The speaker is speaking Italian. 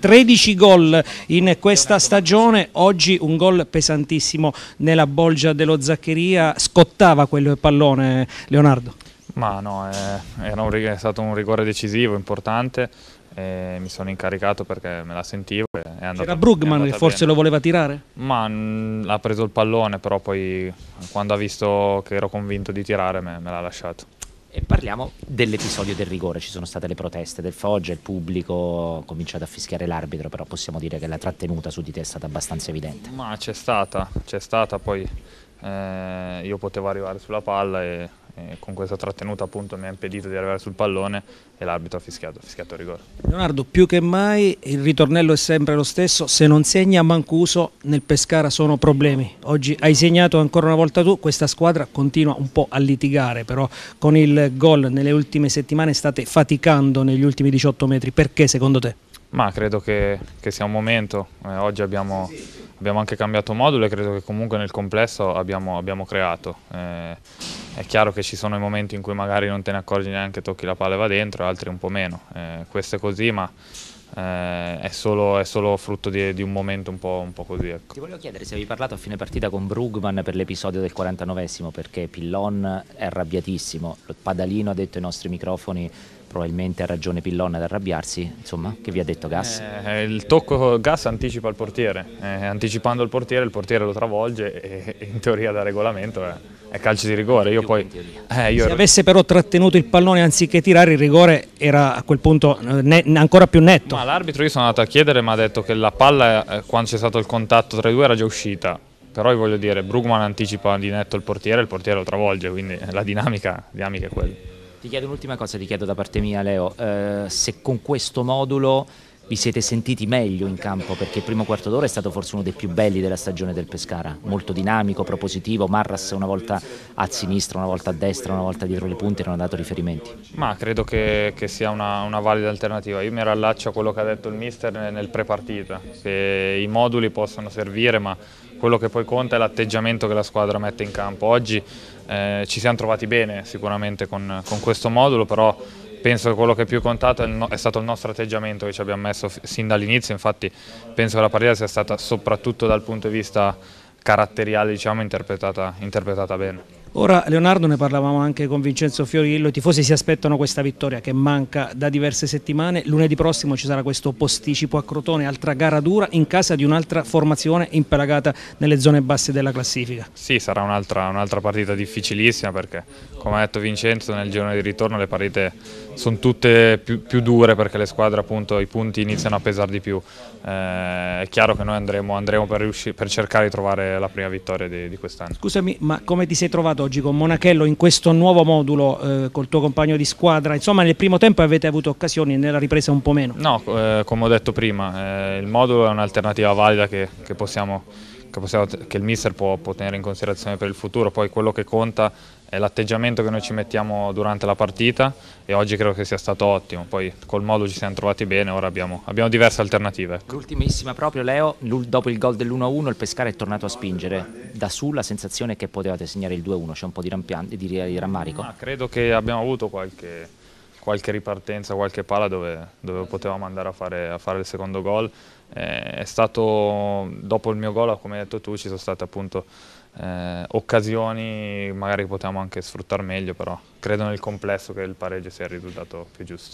13 gol in questa stagione, oggi un gol pesantissimo nella bolgia dello Zaccheria, scottava quel pallone Leonardo? Ma no, eh, è stato un rigore decisivo, importante, mi sono incaricato perché me la sentivo. C'era Brugman che forse bene. lo voleva tirare? Ma mh, mm, ha preso il pallone, però poi quando ha visto che ero convinto di tirare me, me l'ha lasciato. E parliamo dell'episodio del rigore, ci sono state le proteste del Foggia, il pubblico ha cominciato a fischiare l'arbitro, però possiamo dire che la trattenuta su di te è stata abbastanza evidente. Ma c'è stata, c'è stata, poi eh, io potevo arrivare sulla palla e e con questa trattenuta appunto mi ha impedito di arrivare sul pallone e l'arbitro ha fischiato, ha fischiato il rigore. Leonardo, più che mai il ritornello è sempre lo stesso, se non segna Mancuso nel Pescara sono problemi. Oggi hai segnato ancora una volta tu, questa squadra continua un po' a litigare, però con il gol nelle ultime settimane state faticando negli ultimi 18 metri, perché secondo te? Ma credo che, che, sia un momento, eh, oggi abbiamo, abbiamo, anche cambiato modulo e credo che comunque nel complesso abbiamo, abbiamo creato. Eh, è chiaro che ci sono i momenti in cui magari non te ne accorgi neanche, tocchi la palla e va dentro, altri un po' meno. Eh, questo è così, ma eh, è, solo, è, solo, frutto di, di un momento un po', un po così. Ecco. Ti volevo chiedere se avevi parlato a fine partita con Brugman per l'episodio del 49esimo, perché Pillon è arrabbiatissimo, Padalino ha detto ai nostri microfoni probabilmente ha ragione Pillon ad arrabbiarsi, insomma, che vi ha detto Gas? Eh, eh il tocco Gas anticipa il portiere, eh, anticipando il portiere il portiere lo travolge e, in teoria da regolamento è è calcio di rigore. Io poi, eh, io... Se avesse però trattenuto il pallone anziché tirare il rigore era a quel punto eh, ne, ancora più netto. Ma l'arbitro io sono andato a chiedere mi ha detto che la palla eh, quando c'è stato il contatto tra i due era già uscita. Però io voglio dire, Brugman anticipa di netto il portiere il portiere lo travolge, quindi eh, la dinamica, la dinamica è quella. Ti chiedo un'ultima cosa, ti chiedo da parte mia Leo, eh, se con questo modulo vi siete sentiti meglio in campo perché il primo quarto d'ora è stato forse uno dei più belli della stagione del Pescara, molto dinamico, propositivo, Marras una volta a sinistra, una volta a destra, una volta dietro le punte non ha dato riferimenti. Ma credo che, che sia una, una, valida alternativa, io mi rallaccio a quello che ha detto il mister nel pre-partita, che i moduli possono servire ma quello che poi conta è l'atteggiamento che la squadra mette in campo. Oggi eh, ci siamo trovati bene sicuramente con, con questo modulo, però penso che quello che più contato è, no, è, stato il nostro atteggiamento che ci abbiamo messo sin dall'inizio, infatti penso che la partita sia stata soprattutto dal punto di vista caratteriale diciamo, interpretata, interpretata bene. Ora Leonardo ne parlavamo anche con Vincenzo Fiorillo, i tifosi si aspettano questa vittoria che manca da diverse settimane, lunedì prossimo ci sarà questo posticipo a Crotone, altra gara dura in casa di un'altra formazione impelagata nelle zone basse della classifica. Sì, sarà un'altra un partita difficilissima perché come ha detto Vincenzo nel giorno di ritorno le partite sono tutte più, più dure perché le squadre appunto i punti iniziano a pesare di più, eh, è chiaro che noi andremo, andremo per, riuscire, per, cercare di trovare la prima vittoria di, di quest'anno. Scusami ma come ti sei trovato? giocato oggi con Monachello in questo nuovo modulo eh, col tuo compagno di squadra? Insomma nel primo tempo avete avuto occasioni, nella ripresa un po' meno? No, eh, come ho detto prima, eh, il modulo è un'alternativa valida che, che possiamo che, possiamo, che il mister può, può tenere in considerazione per il futuro, poi quello che conta è l'atteggiamento che noi ci mettiamo durante la partita e oggi credo che sia stato ottimo, poi col modo ci siamo trovati bene, ora abbiamo, abbiamo diverse alternative. L'ultimissima proprio Leo, dopo il gol dell'1-1 il Pescara è tornato a spingere, da su la sensazione che potevate segnare il 2-1, c'è un po' di, di, di rammarico? Ma credo che abbiamo avuto qualche qualche ripartenza, qualche pala dove, dove potevamo andare a fare, a fare il secondo gol. Eh, è stato, dopo il mio gol, come hai detto tu, ci sono state appunto eh, occasioni magari potevamo anche sfruttare meglio, però credo nel complesso che il pareggio sia il risultato più giusto.